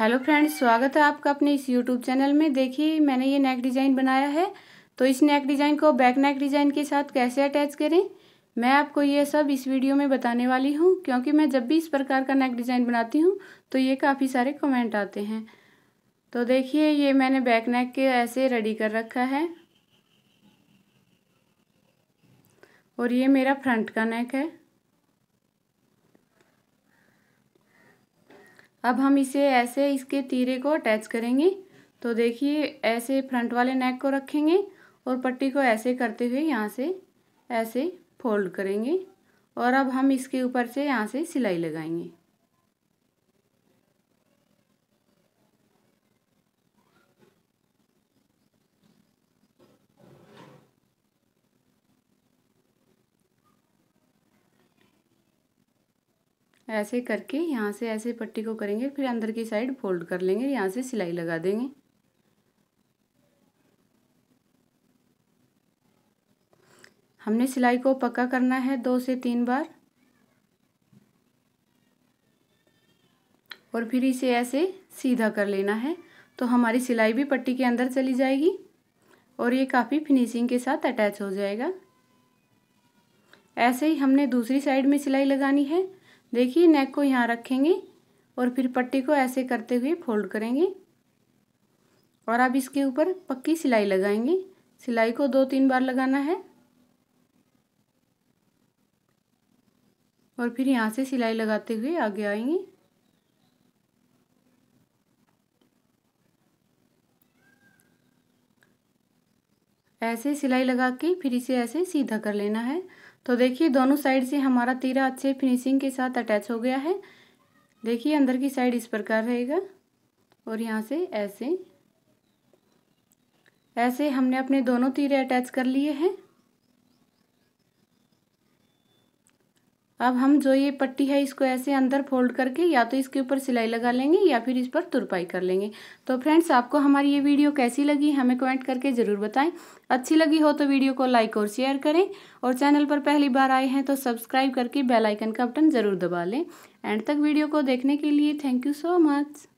hello friends स्वागत है आपका अपने इस यूट्यूब चैनल में देखिए मैंने ये नेक डिज़ाइन बनाया है तो इस नेक डिज़ाइन को बैक नेक डिज़ाइन के साथ कैसे अटैच करें मैं आपको ये सब इस वीडियो में बताने वाली हूँ क्योंकि मैं जब भी इस प्रकार का नेक डिज़ाइन बनाती हूँ तो ये काफ़ी सारे कमेंट आते हैं तो देखिए ये मैंने बैक नेक के ऐसे रेडी कर रखा है और ये मेरा फ्रंट का नेक है अब हम इसे ऐसे इसके तीरे को अटैच करेंगे तो देखिए ऐसे फ्रंट वाले नेक को रखेंगे और पट्टी को ऐसे करते हुए यहाँ से ऐसे फोल्ड करेंगे और अब हम इसके ऊपर से यहाँ से सिलाई लगाएंगे ऐसे करके यहाँ से ऐसे पट्टी को करेंगे फिर अंदर की साइड फोल्ड कर लेंगे यहाँ से सिलाई लगा देंगे हमने सिलाई को पक्का करना है दो से तीन बार और फिर इसे ऐसे सीधा कर लेना है तो हमारी सिलाई भी पट्टी के अंदर चली जाएगी और ये काफ़ी फिनिशिंग के साथ अटैच हो जाएगा ऐसे ही हमने दूसरी साइड में सिलाई लगानी है देखिए नेक को यहाँ रखेंगे और फिर पट्टी को ऐसे करते हुए फोल्ड करेंगे और अब इसके ऊपर पक्की सिलाई लगाएंगे सिलाई को दो तीन बार लगाना है और फिर यहाँ से सिलाई लगाते हुए आगे आएंगे ऐसे सिलाई लगा के फिर इसे ऐसे सीधा कर लेना है तो देखिए दोनों साइड से हमारा तीरा अच्छे फिनिशिंग के साथ अटैच हो गया है देखिए अंदर की साइड इस प्रकार रहेगा और यहाँ से ऐसे ऐसे हमने अपने दोनों तीरे अटैच कर लिए हैं अब हम जो ये पट्टी है इसको ऐसे अंदर फोल्ड करके या तो इसके ऊपर सिलाई लगा लेंगे या फिर इस पर तुरपाई कर लेंगे तो फ्रेंड्स आपको हमारी ये वीडियो कैसी लगी हमें कमेंट करके ज़रूर बताएं अच्छी लगी हो तो वीडियो को लाइक और शेयर करें और चैनल पर पहली बार आए हैं तो सब्सक्राइब करके बेलाइकन का बटन ज़रूर दबा लें एंड तक वीडियो को देखने के लिए थैंक यू सो मच